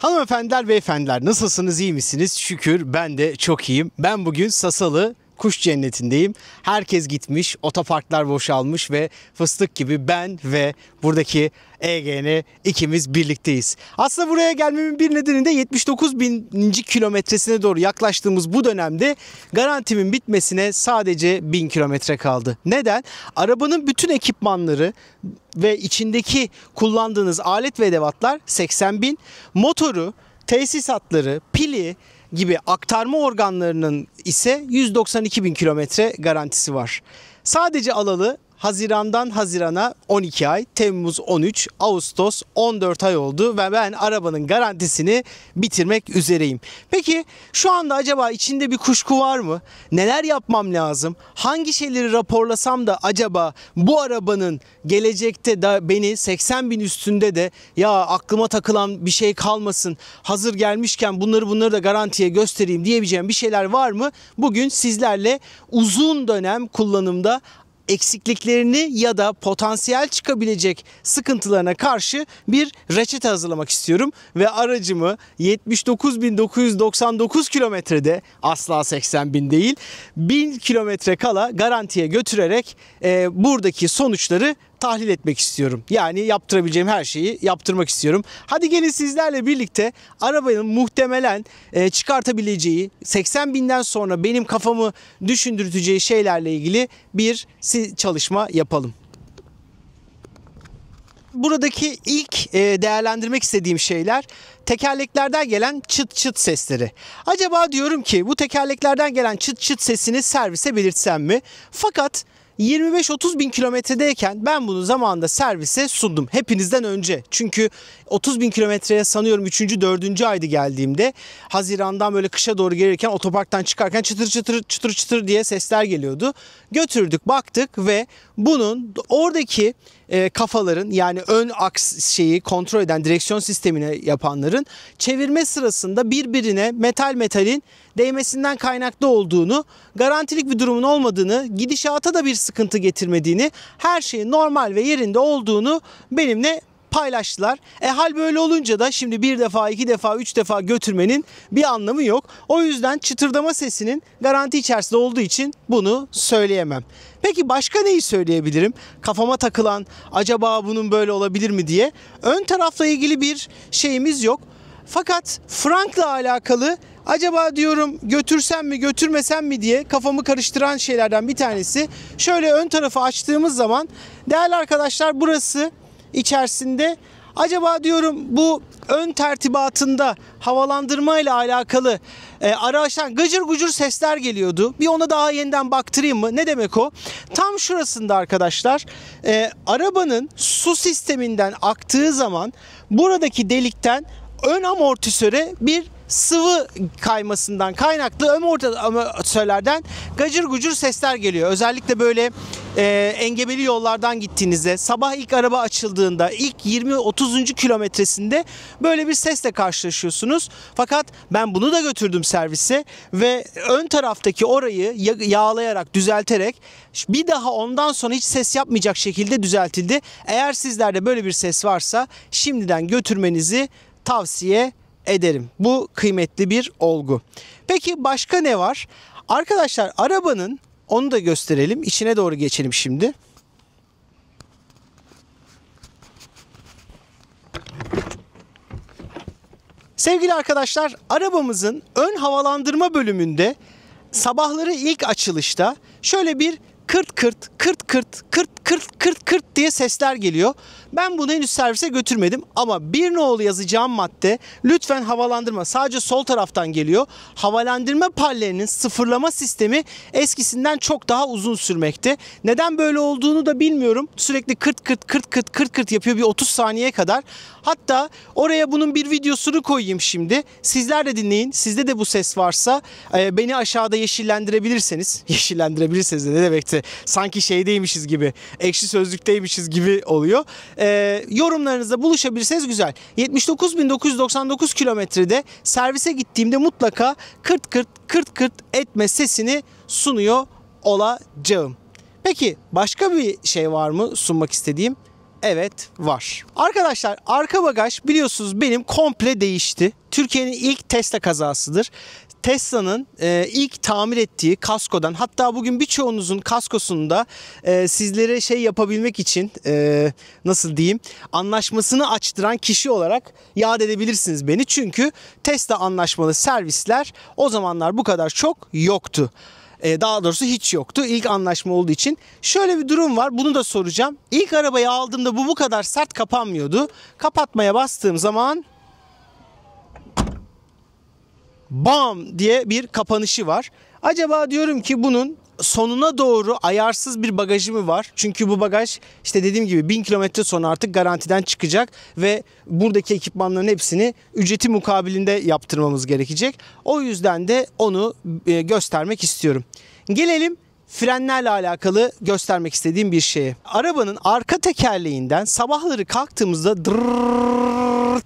Hanımefendiler, ve efendiler, nasılsınız, iyi misiniz? Şükür ben de çok iyiyim. Ben bugün Sasalı kuş cennetindeyim. Herkes gitmiş, otoparklar boşalmış ve fıstık gibi ben ve buradaki EGN ikimiz birlikteyiz. Aslında buraya gelmemin bir nedeni de 79 bininci kilometresine doğru yaklaştığımız bu dönemde garantimin bitmesine sadece 1000 kilometre kaldı. Neden? Arabanın bütün ekipmanları ve içindeki kullandığınız alet ve edevatlar 80 bin. Motoru, tesisatları, pili, gibi aktarma organlarının ise 192 bin kilometre garantisi var. Sadece alalı Hazirandan Haziran'a 12 ay, Temmuz 13, Ağustos 14 ay oldu ve ben arabanın garantisini bitirmek üzereyim. Peki şu anda acaba içinde bir kuşku var mı? Neler yapmam lazım? Hangi şeyleri raporlasam da acaba bu arabanın gelecekte de beni 80 bin üstünde de ya aklıma takılan bir şey kalmasın hazır gelmişken bunları bunları da garantiye göstereyim diyebileceğim bir şeyler var mı? Bugün sizlerle uzun dönem kullanımda eksikliklerini ya da potansiyel çıkabilecek sıkıntılarına karşı bir reçete hazırlamak istiyorum ve aracımı 79.999 kilometrede asla 80.000 değil 1000 kilometre kala garantiye götürerek e, buradaki sonuçları tahlil etmek istiyorum. Yani yaptırabileceğim her şeyi yaptırmak istiyorum. Hadi gelin sizlerle birlikte arabanın muhtemelen e, çıkartabileceği 80 binden sonra benim kafamı düşündürteceği şeylerle ilgili bir çalışma yapalım buradaki ilk e, değerlendirmek istediğim şeyler tekerleklerden gelen çıt çıt sesleri. Acaba diyorum ki bu tekerleklerden gelen çıt çıt sesini servise belirtsem mi? Fakat 25-30 bin kilometredeyken ben bunu zamanında servise sundum. Hepinizden önce. Çünkü 30 bin kilometreye sanıyorum 3. 4. aydı geldiğimde Haziran'dan böyle kışa doğru gelirken otoparktan çıkarken çıtır çıtır çıtır çıtır diye sesler geliyordu. Götürdük baktık ve bunun oradaki e, kafaların yani ön aks şeyi kontrol eden direksiyon sistemini yapanların çevirme sırasında birbirine metal metalin değmesinden kaynaklı olduğunu, garantilik bir durumun olmadığını, gidişata da bir sıkıntı getirmediğini, her şeyin normal ve yerinde olduğunu benimle paylaştılar. E hal böyle olunca da şimdi bir defa, iki defa, üç defa götürmenin bir anlamı yok. O yüzden çıtırdama sesinin garanti içerisinde olduğu için bunu söyleyemem. Peki başka neyi söyleyebilirim? Kafama takılan acaba bunun böyle olabilir mi diye. Ön tarafla ilgili bir şeyimiz yok. Fakat Frank'la alakalı acaba diyorum götürsem mi götürmesem mi diye kafamı karıştıran şeylerden bir tanesi. Şöyle ön tarafı açtığımız zaman değerli arkadaşlar burası içerisinde Acaba diyorum bu ön tertibatında havalandırma ile alakalı e, araçtan gıcır gucur sesler geliyordu. Bir ona daha yeniden baktırayım mı? Ne demek o? Tam şurasında arkadaşlar e, arabanın su sisteminden aktığı zaman buradaki delikten ön amortisöre bir sıvı kaymasından kaynaklı ön amortisörlerden gacır gucur sesler geliyor. Özellikle böyle e, engebeli yollardan gittiğinizde sabah ilk araba açıldığında ilk 20-30. kilometresinde böyle bir sesle karşılaşıyorsunuz. Fakat ben bunu da götürdüm servise ve ön taraftaki orayı yağlayarak düzelterek bir daha ondan sonra hiç ses yapmayacak şekilde düzeltildi. Eğer sizlerde böyle bir ses varsa şimdiden götürmenizi tavsiye ederim. Bu kıymetli bir olgu. Peki başka ne var? Arkadaşlar arabanın onu da gösterelim. İçine doğru geçelim şimdi. Sevgili arkadaşlar, arabamızın ön havalandırma bölümünde sabahları ilk açılışta şöyle bir kırt kırt, kırt kırt, kırt kırt kırt kırt diye sesler geliyor. Ben bunu henüz servise götürmedim ama bir nolu yazacağım madde lütfen havalandırma sadece sol taraftan geliyor. Havalandırma pallerinin sıfırlama sistemi eskisinden çok daha uzun sürmekte. Neden böyle olduğunu da bilmiyorum. Sürekli kırt kırt kırt kırt kırt kırt yapıyor bir 30 saniye kadar. Hatta oraya bunun bir videosunu koyayım şimdi. Sizler de dinleyin. Sizde de bu ses varsa e, beni aşağıda yeşillendirebilirseniz. Yeşillendirebilirseniz de ne demekti? Sanki şeydeymişiz gibi ekşi sözlükteymişiz gibi oluyor. E, ee, yorumlarınızda buluşabilirseniz güzel. 79.999 kilometrede servise gittiğimde mutlaka kırt kırt kırt kırt etme sesini sunuyor olacağım. Peki başka bir şey var mı sunmak istediğim? Evet var. Arkadaşlar arka bagaj biliyorsunuz benim komple değişti. Türkiye'nin ilk Tesla kazasıdır. Tesla'nın e, ilk tamir ettiği kaskodan hatta bugün birçoğunuzun kaskosunda e, sizlere şey yapabilmek için e, nasıl diyeyim anlaşmasını açtıran kişi olarak yad edebilirsiniz beni. Çünkü Tesla anlaşmalı servisler o zamanlar bu kadar çok yoktu e, daha doğrusu hiç yoktu. ilk anlaşma olduğu için. Şöyle bir durum var. Bunu da soracağım. İlk arabayı aldığımda bu bu kadar sert kapanmıyordu. Kapatmaya bastığım zaman bam diye bir kapanışı var. Acaba diyorum ki bunun sonuna doğru ayarsız bir bagajı mı var? Çünkü bu bagaj işte dediğim gibi 1000 kilometre sonra artık garantiden çıkacak ve buradaki ekipmanların hepsini ücreti mukabilinde yaptırmamız gerekecek. O yüzden de onu e, göstermek istiyorum. Gelelim frenlerle alakalı göstermek istediğim bir şeye. Arabanın arka tekerleğinden sabahları kalktığımızda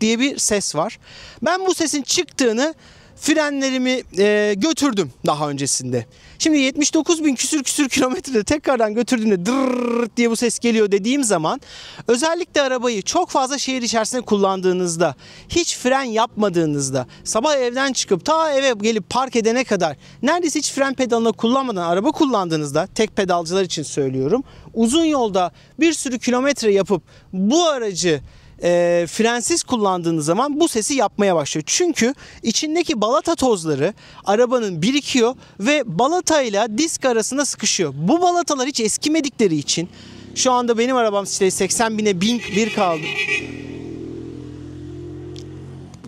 diye bir ses var. Ben bu sesin çıktığını frenlerimi e, götürdüm daha öncesinde. Şimdi 79 bin küsür küsür kilometrede tekrardan götürdüğümde dırrrrt diye bu ses geliyor dediğim zaman özellikle arabayı çok fazla şehir içerisinde kullandığınızda hiç fren yapmadığınızda sabah evden çıkıp ta eve gelip park edene kadar neredeyse hiç fren pedalını kullanmadan araba kullandığınızda tek pedalcılar için söylüyorum uzun yolda bir sürü kilometre yapıp bu aracı e, frensiz kullandığınız zaman bu sesi yapmaya başlıyor. Çünkü içindeki balata tozları arabanın birikiyor ve balata ile disk arasında sıkışıyor. Bu balatalar hiç eskimedikleri için şu anda benim arabam işte 80 bine 1000 bir kaldı.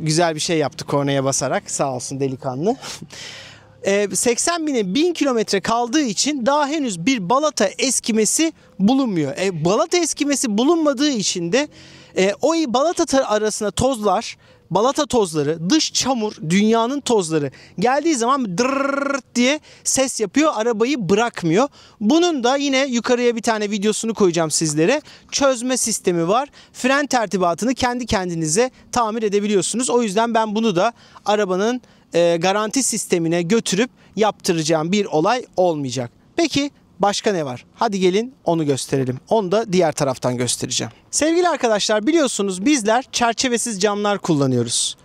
Güzel bir şey yaptı kornaya basarak sağ olsun delikanlı. 80 e, bine 1000 kilometre kaldığı için daha henüz bir balata eskimesi bulunmuyor. E, balata eskimesi bulunmadığı için de e, o balata arasına tozlar balata tozları, dış çamur, dünyanın tozları geldiği zaman dırrrrt diye ses yapıyor. Arabayı bırakmıyor. Bunun da yine yukarıya bir tane videosunu koyacağım sizlere. Çözme sistemi var. Fren tertibatını kendi kendinize tamir edebiliyorsunuz. O yüzden ben bunu da arabanın e, garanti sistemine götürüp yaptıracağım bir olay olmayacak. Peki başka ne var? Hadi gelin onu gösterelim. Onu da diğer taraftan göstereceğim. Sevgili arkadaşlar biliyorsunuz bizler çerçevesiz camlar kullanıyoruz.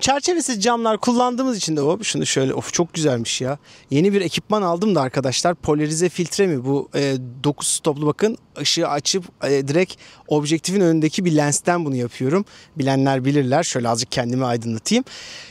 Çerçevesiz camlar kullandığımız için de hop şunu şöyle of çok güzelmiş ya. Yeni bir ekipman aldım da arkadaşlar polarize filtre mi bu e, ee, 9 stoplu bakın ışığı açıp e, direkt objektifin önündeki bir lensten bunu yapıyorum. Bilenler bilirler. Şöyle azıcık kendimi aydınlatayım.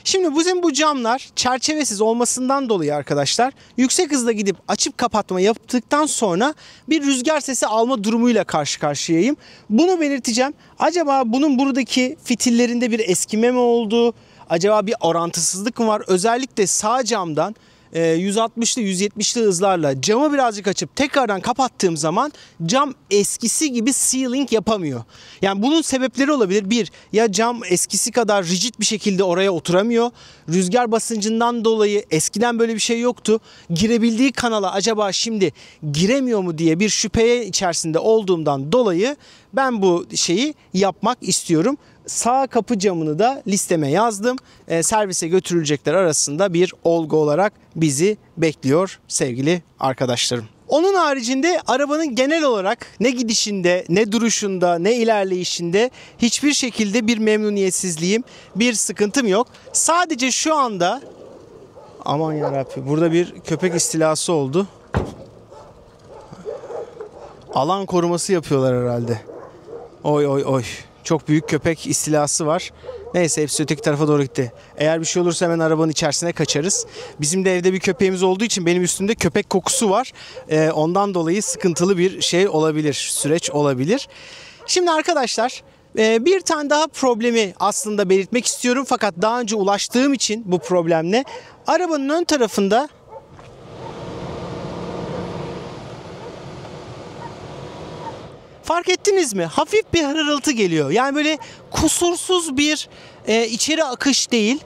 Şimdi bizim bu camlar çerçevesiz olmasından dolayı arkadaşlar yüksek hızla gidip açıp kapatma yaptıktan sonra bir rüzgar sesi alma durumuyla karşı karşıyayım. Bunu belirteceğim. Acaba bunun buradaki fitillerinde bir eskime mi oldu? Acaba bir orantısızlık mı var? Özellikle sağ camdan 160'lı ee, 170'li hızlarla camı birazcık açıp tekrardan kapattığım zaman cam eskisi gibi sealing yapamıyor. Yani bunun sebepleri olabilir. Bir, ya cam eskisi kadar rigid bir şekilde oraya oturamıyor. Rüzgar basıncından dolayı eskiden böyle bir şey yoktu. Girebildiği kanala acaba şimdi giremiyor mu diye bir şüpheye içerisinde olduğumdan dolayı ben bu şeyi yapmak istiyorum. Sağ kapı camını da listeme yazdım. E, servise götürülecekler arasında bir olgu olarak bizi bekliyor sevgili arkadaşlarım. Onun haricinde arabanın genel olarak ne gidişinde, ne duruşunda, ne ilerleyişinde hiçbir şekilde bir memnuniyetsizliğim, bir sıkıntım yok. Sadece şu anda aman ya Rabbi burada bir köpek istilası oldu. Alan koruması yapıyorlar herhalde. Oy oy oy. Çok büyük köpek istilası var. Neyse hepsi öteki tarafa doğru gitti. Eğer bir şey olursa hemen arabanın içerisine kaçarız. Bizim de evde bir köpeğimiz olduğu için benim üstümde köpek kokusu var. Ee, ondan dolayı sıkıntılı bir şey olabilir, süreç olabilir. Şimdi arkadaşlar e, bir tane daha problemi aslında belirtmek istiyorum fakat daha önce ulaştığım için bu problemle arabanın ön tarafında fark ettiniz mi? Hafif bir hırıltı geliyor. Yani böyle kusursuz bir e, içeri akış değil.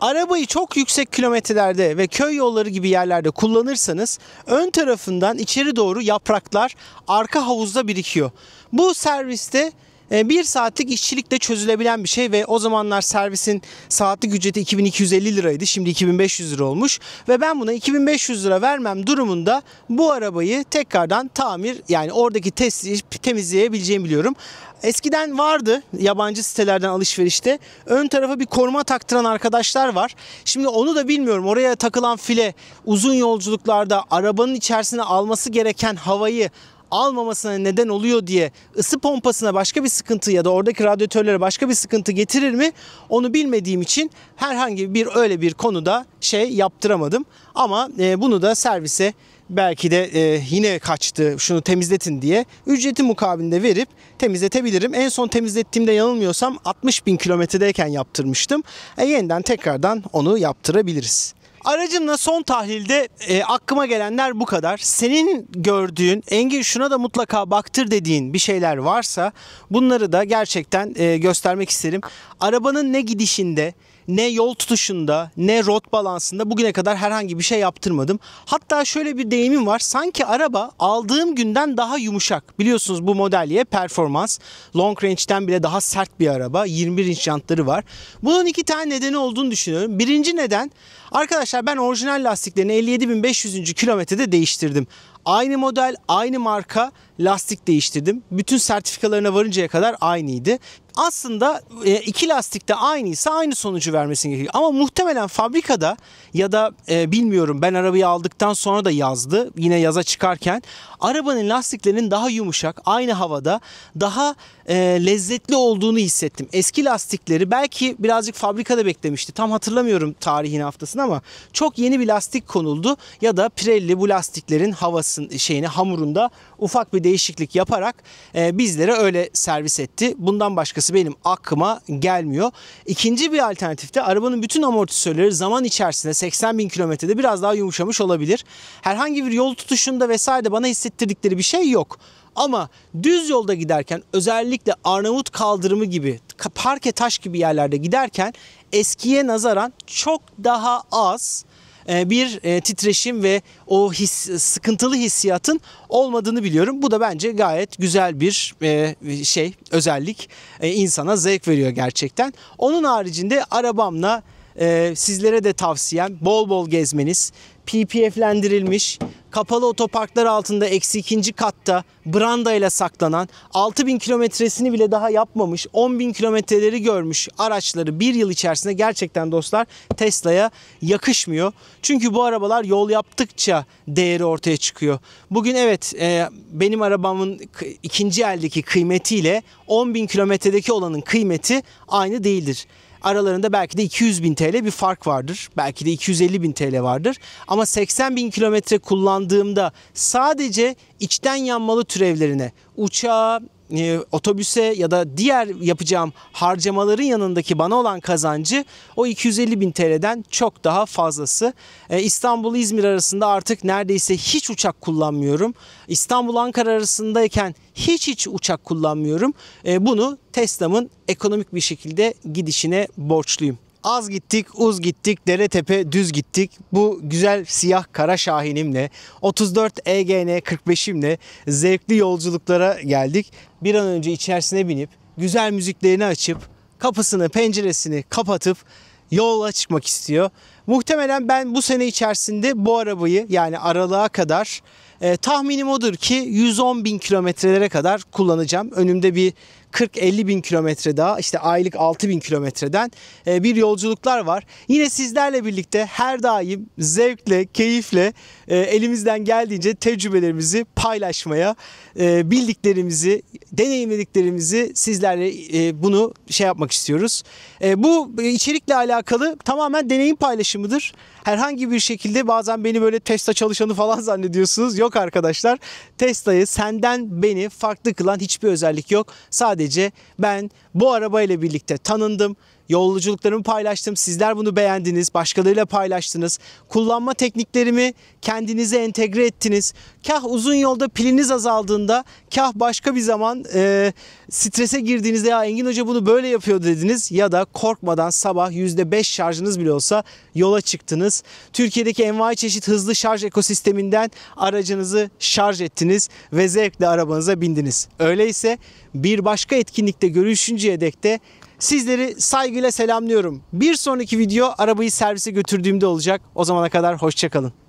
Arabayı çok yüksek kilometrelerde ve köy yolları gibi yerlerde kullanırsanız ön tarafından içeri doğru yapraklar arka havuzda birikiyor. Bu serviste e, bir saatlik işçilikle çözülebilen bir şey ve o zamanlar servisin saatlik ücreti 2250 liraydı. Şimdi 2500 lira olmuş ve ben buna 2500 lira vermem durumunda bu arabayı tekrardan tamir yani oradaki temizleyebileceğimi biliyorum. Eskiden vardı yabancı sitelerden alışverişte. Ön tarafa bir koruma taktıran arkadaşlar var. Şimdi onu da bilmiyorum. Oraya takılan file uzun yolculuklarda arabanın içerisine alması gereken havayı almamasına neden oluyor diye ısı pompasına başka bir sıkıntı ya da oradaki radyatörlere başka bir sıkıntı getirir mi? Onu bilmediğim için herhangi bir öyle bir konuda şey yaptıramadım. Ama e, bunu da servise belki de e, yine kaçtı şunu temizletin diye ücreti mukabilinde verip temizletebilirim. En son temizlettiğimde yanılmıyorsam 60 bin kilometredeyken yaptırmıştım. E, yeniden tekrardan onu yaptırabiliriz. Aracımla son tahlilde e, aklıma gelenler bu kadar. Senin gördüğün, Engin şuna da mutlaka baktır dediğin bir şeyler varsa bunları da gerçekten e, göstermek isterim. Arabanın ne gidişinde, ne yol tutuşunda ne rot balansında bugüne kadar herhangi bir şey yaptırmadım. Hatta şöyle bir deyimim var. Sanki araba aldığım günden daha yumuşak. Biliyorsunuz bu modelye performans. Long range'ten bile daha sert bir araba. 21 inç jantları var. Bunun iki tane nedeni olduğunu düşünüyorum. Birinci neden arkadaşlar ben orijinal lastiklerini 57.500. kilometrede değiştirdim. Aynı model, aynı marka lastik değiştirdim. Bütün sertifikalarına varıncaya kadar aynıydı. Aslında e, iki lastik de aynıysa aynı sonucu vermesi gerekiyor. Ama muhtemelen fabrikada ya da e, bilmiyorum ben arabayı aldıktan sonra da yazdı. Yine yaza çıkarken arabanın lastiklerinin daha yumuşak, aynı havada daha e, lezzetli olduğunu hissettim. Eski lastikleri belki birazcık fabrikada beklemişti. Tam hatırlamıyorum tarihin haftasını ama çok yeni bir lastik konuldu ya da Pirelli bu lastiklerin havasın şeyini hamurunda ufak bir değişiklik yaparak e, bizlere öyle servis etti. Bundan başkası benim aklıma gelmiyor. İkinci bir alternatifte arabanın bütün amortisörleri zaman içerisinde 80 bin kilometrede biraz daha yumuşamış olabilir. Herhangi bir yol tutuşunda vesaire bana hissettiğim hissettirdikleri bir şey yok. Ama düz yolda giderken özellikle Arnavut kaldırımı gibi parke taş gibi yerlerde giderken eskiye nazaran çok daha az e, bir e, titreşim ve o his, sıkıntılı hissiyatın olmadığını biliyorum. Bu da bence gayet güzel bir e, şey, özellik. insana zevk veriyor gerçekten. Onun haricinde arabamla sizlere de tavsiyem bol bol gezmeniz, PPF'lendirilmiş, kapalı otoparklar altında eksi ikinci katta branda ile saklanan 6000 kilometresini bile daha yapmamış 10.000 kilometreleri görmüş araçları bir yıl içerisinde gerçekten dostlar Tesla'ya yakışmıyor. Çünkü bu arabalar yol yaptıkça değeri ortaya çıkıyor. Bugün evet e, benim arabamın ikinci eldeki kıymetiyle 10.000 kilometredeki olanın kıymeti aynı değildir aralarında belki de 200 bin TL bir fark vardır. Belki de 250 bin TL vardır. Ama 80 bin kilometre kullandığımda sadece içten yanmalı türevlerine, uçağa, e, otobüse ya da diğer yapacağım harcamaların yanındaki bana olan kazancı o 250 bin TL'den çok daha fazlası. E, İstanbul İzmir arasında artık neredeyse hiç uçak kullanmıyorum. İstanbul Ankara arasındayken hiç hiç uçak kullanmıyorum. E, bunu Tesla'mın ekonomik bir şekilde gidişine borçluyum. Az gittik, uz gittik, dere tepe düz gittik. Bu güzel siyah kara şahinimle, 34 EGN 45'imle zevkli yolculuklara geldik. Bir an önce içerisine binip, güzel müziklerini açıp, kapısını, penceresini kapatıp yola çıkmak istiyor. Muhtemelen ben bu sene içerisinde bu arabayı yani aralığa kadar e, tahminim odur ki 110 bin kilometrelere kadar kullanacağım. Önümde bir 40-50 bin kilometre daha işte aylık 6 bin kilometreden e, bir yolculuklar var. Yine sizlerle birlikte her daim zevkle, keyifle e, elimizden geldiğince tecrübelerimizi paylaşmaya, e, bildiklerimizi, deneyimlediklerimizi sizlerle bunu şey yapmak istiyoruz. Bu içerikle alakalı tamamen deneyim paylaşımıdır. Herhangi bir şekilde bazen beni böyle testa çalışanı falan zannediyorsunuz. Yok arkadaşlar testayı senden beni farklı kılan hiçbir özellik yok. Sadece sadece ben bu arabayla birlikte tanındım Yolculuklarımı paylaştım. Sizler bunu beğendiniz. Başkalarıyla paylaştınız. Kullanma tekniklerimi kendinize entegre ettiniz. Kah uzun yolda piliniz azaldığında, kah başka bir zaman e, strese girdiğinizde ya Engin Hoca bunu böyle yapıyor dediniz ya da korkmadan sabah %5 şarjınız bile olsa yola çıktınız. Türkiye'deki envai çeşit hızlı şarj ekosisteminden aracınızı şarj ettiniz ve zevkle arabanıza bindiniz. Öyleyse bir başka etkinlikte görüşünceye dek de Sizleri saygıyla selamlıyorum. Bir sonraki video arabayı servise götürdüğümde olacak. O zamana kadar hoşçakalın.